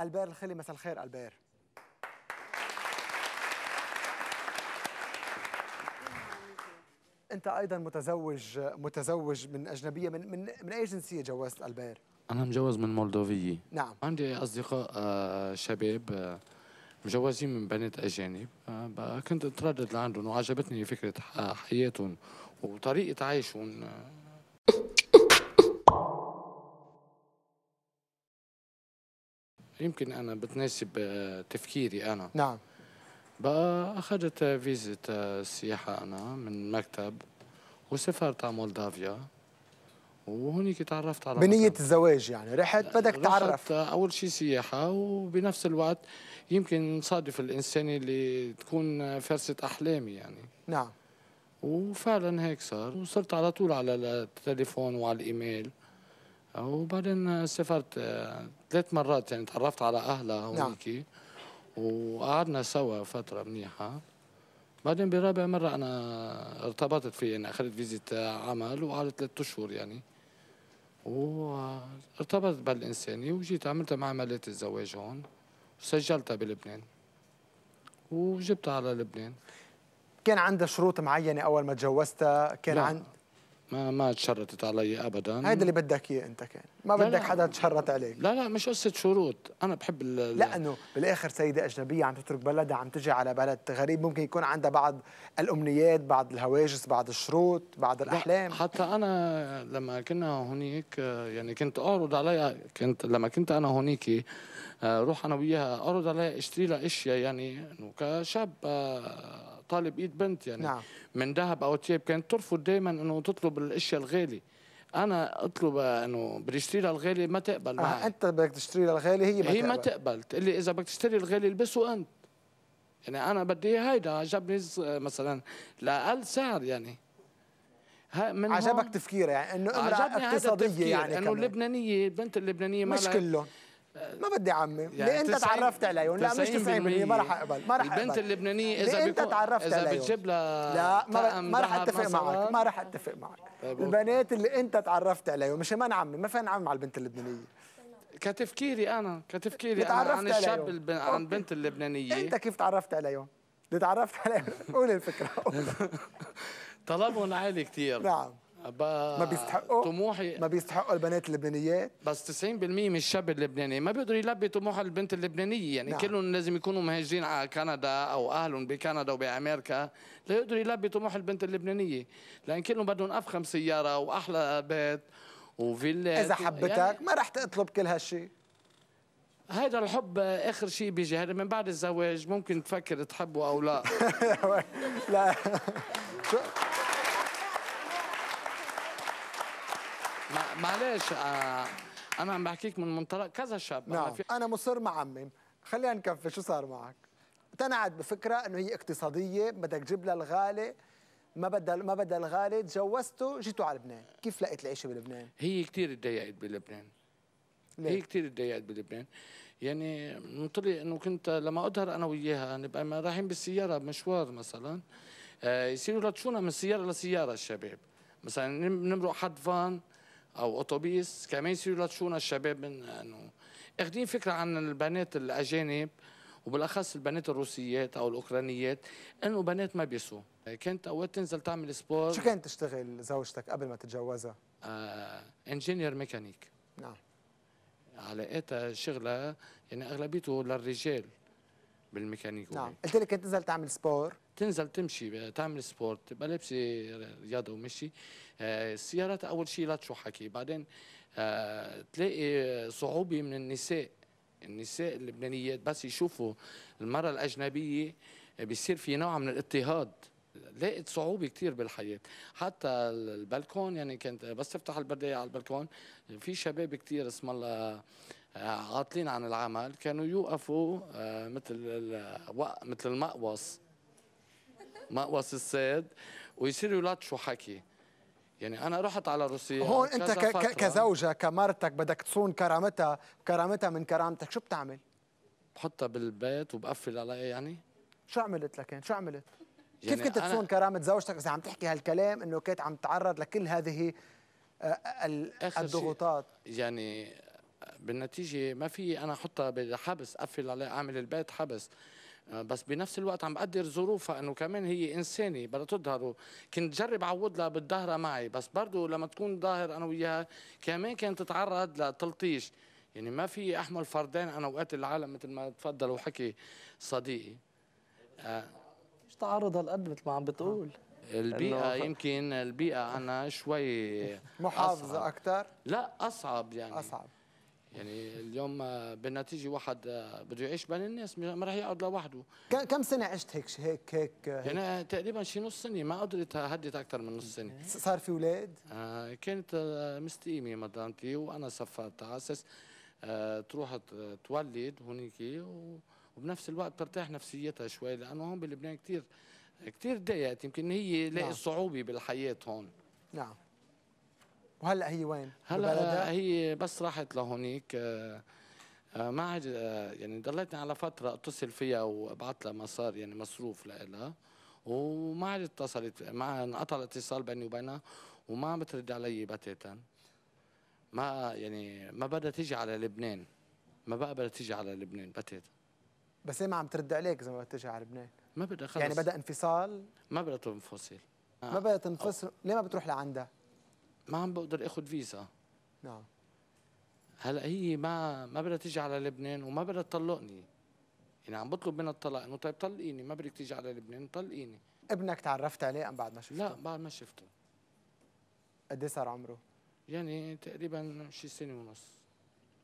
البير الخلي مساء الخير البير انت ايضا متزوج متزوج من اجنبيه من من, من اي جنسيه جوزت البير انا مجوز من مولدوفيه نعم عندي اصدقاء آه، شباب آه، مجوزين من بنات اجانب آه، كنت اتردد لعندهم وعجبتني فكره حياتهم وطريقه عيشهم يمكن انا بتناسب آه، تفكيري انا نعم بقى اخذت فيزة آه، سياحه انا من مكتب وسافرت على مولدافيا وهونيك تعرفت على بنية مكتب. الزواج يعني رحت بدك تعرف اول شيء سياحة وبنفس الوقت يمكن صادف الانسان اللي تكون فرصة احلامي يعني نعم وفعلا هيك صار وصرت على طول على التليفون وعلى الايميل وبعدين سافرت آه، ثلاث مرات يعني تعرفت على اهلها نعم. هونيك وقعدنا سوا فتره منيحه بعدين برابع مره انا ارتبطت فيه يعني اخذت فيزة عمل وقعدت ثلاث اشهر يعني وارتبطت بالانساني وجيت عملتها مع عملية الزواج هون وسجلتها بلبنان وجبتها على لبنان كان عندها شروط معينة أول ما تجوزتها كان عند ما ما تشرطت علي ابدا هيدا اللي بدك اياه انت كان ما بدك لا حدا تشرط عليك لا لا مش قصه شروط انا بحب لانه بالاخر سيده اجنبيه عم تترك بلدها عم تجي على بلد غريب ممكن يكون عندها بعض الامنيات بعض الهواجس بعض الشروط بعض الاحلام حتى انا لما كنا هنيك يعني كنت اعرض عليها كنت لما كنت انا هنيك آه، روح انا وياها اعرض عليها اشتري لها اشياء يعني كشاب آه، طالب ايد بنت يعني نعم. من ذهب او ثياب كانت ترفض دائما انه تطلب الاشياء الغالي انا اطلب انه بدي اشتري لها الغالي ما تقبل آه، معي انت بدك تشتري لها الغالي هي ما هي تقبل. ما تقبل تقول لي اذا بدك تشتري الغالي البسه انت يعني انا بدي هيدا عجبني مثلا لاقل سعر يعني من عجبك تفكيرها يعني انه امراه اقتصاديه يعني انه اللبنانيه البنت اللبنانيه ما مش كلهم ما بدي عمم يعني ليه انت تعرفت علي لا مش 90% ما راح اقبل ما راح اقبل البنت اللبنانيه اذا انت تعرفت اذا بتجيب لها لا ما, ما راح اتفق معك ما راح اتفق معك طيب البنات اللي انت تعرفت عليهم مش من عمي ما فينا عمي على البنت اللبنانيه كتفكيري انا كتفكيري أنا عن الشاب البن... عن بنت اللبنانيه انت كيف تعرفت عليهم؟ اللي تعرفت عليهم قول الفكره طلبهم عالي كثير نعم ما بيستحقوا طموحي ما بيستحقوا البنات اللبنانيات بس 90% من الشاب اللبناني ما بيقدر يلبي طموح البنت اللبنانيه يعني نعم. كلهم لازم يكونوا مهاجرين على كندا او اهلهم بكندا وبامريكا ليقدروا يلبي طموح البنت اللبنانيه لان كلهم بدهم افخم سياره واحلى بيت وفيلا اذا حبتك يعني ما رح تطلب كل هالشيء هيدا الحب اخر شيء بيجي هذا من بعد الزواج ممكن تفكر تحبه او لا لا معلش آه، انا عم بحكيك من منطلق كذا شاب نعم. أنا, في... انا مصر معمم خلينا نكفي شو صار معك اقتنعت بفكره انه هي اقتصاديه بدك تجيب لها الغالي ما بدها ما بدها الغالي تجوزته جيتوا على لبنان كيف لقيت العيشه بلبنان هي كثير تضايقت بلبنان ليه؟ هي كثير تضايقت بلبنان يعني منطلق انه كنت لما اظهر انا وياها نبقى رايحين بالسياره مشوار مثلا آه يصيروا لطشونا من سياره لسياره الشباب مثلا نمرق حد فان او اتوبيس كمان يصيروا يلطشونا الشباب من انه اخذين فكره عن البنات الاجانب وبالاخص البنات الروسيات او الاوكرانيات انه بنات ما بيسوا كانت اوقات تنزل تعمل سبور شو كانت تشتغل زوجتك قبل ما تتجوزها؟ آه انجينير ميكانيك نعم علاقاتها شغلها يعني اغلبيته للرجال بالميكانيك نعم قلت لك كنت تنزل تعمل سبور تنزل تمشي تعمل سبورت تبقى لابسه رياضه ومشي آه، السيارات اول شيء لا تشو حكي بعدين آه، تلاقي صعوبه من النساء النساء اللبنانيات بس يشوفوا المراه الاجنبيه بيصير في نوع من الاضطهاد لقيت صعوبة كثير بالحياة حتى البلكون يعني كنت بس تفتح البردية على البلكون في شباب كثير اسم الله عاطلين عن العمل كانوا يوقفوا آه، مثل مثل المقوص مقوص السيد ويصيروا يلطشوا حكي يعني انا رحت على روسيا هون انت كزوجه كمرتك بدك تصون كرامتها كرامتها من كرامتك شو بتعمل بحطها بالبيت وبقفل عليها إيه يعني شو عملت لكن شو عملت يعني كيف كنت تصون كرامه زوجتك اذا عم تحكي هالكلام انه كانت عم تتعرض لكل هذه آه، الضغوطات يعني بالنتيجه ما في انا احطها بحبس قفل عليها اعمل البيت حبس آه، بس بنفس الوقت عم بقدر ظروفها انه كمان هي انسانه بدها تظهر كنت جرب عوض لها بالظهره معي بس برضه لما تكون ظاهر انا وياها كمان كانت تتعرض لتلطيش يعني ما في احمل فردين انا وقت العالم مثل ما تفضل وحكي صديقي آه مش تعرض هالقد مثل ما عم بتقول آه، البيئة يمكن البيئة انا شوي محافظة أكثر لا أصعب يعني أصعب يعني اليوم آه، بالنتيجه واحد آه، بده يعيش بين الناس ما راح يقعد لوحده كم سنه عشت هيك هيك هيك, آه، يعني تقريبا شي نص سنه ما قدرت هديت اكثر من نص سنه صار في اولاد آه كانت مستقيمه مدانتي وانا سفرت على اساس آه تروح تولد هونيك وبنفس الوقت ترتاح نفسيتها شوي لانه هون بلبنان كثير كثير ضايقت يمكن هي لاقي نعم. صعوبه بالحياه هون نعم وهلا هي وين؟ هلا هي بس راحت لهونيك آه، آه، ما عاد آه، يعني ضليتني على فتره اتصل فيها وابعث لها مصاري يعني مصروف لها وما عاد اتصلت ما انقطع الاتصال بيني وبينها وما عم بترد علي بتاتا ما يعني ما بدها تيجي على لبنان ما بقى بدها تيجي على لبنان بتاتا بس هي ما عم ترد عليك اذا ما بدها تيجي على لبنان ما بدها يعني خلص يعني بدا انفصال ما بدها تنفصل ما بدها تنفصل ليه ما بتروح لعندها ما عم بقدر اخذ فيزا نعم هلا هي ما ما بدها تيجي على لبنان وما بدها تطلقني يعني عم بطلب منها الطلاق انه طيب طلقيني ما بدك تيجي على لبنان طلقيني ابنك تعرفت عليه ام بعد ما شفته؟ لا بعد ما شفته قد إيه صار عمره؟ يعني تقريبا شي سنه ونص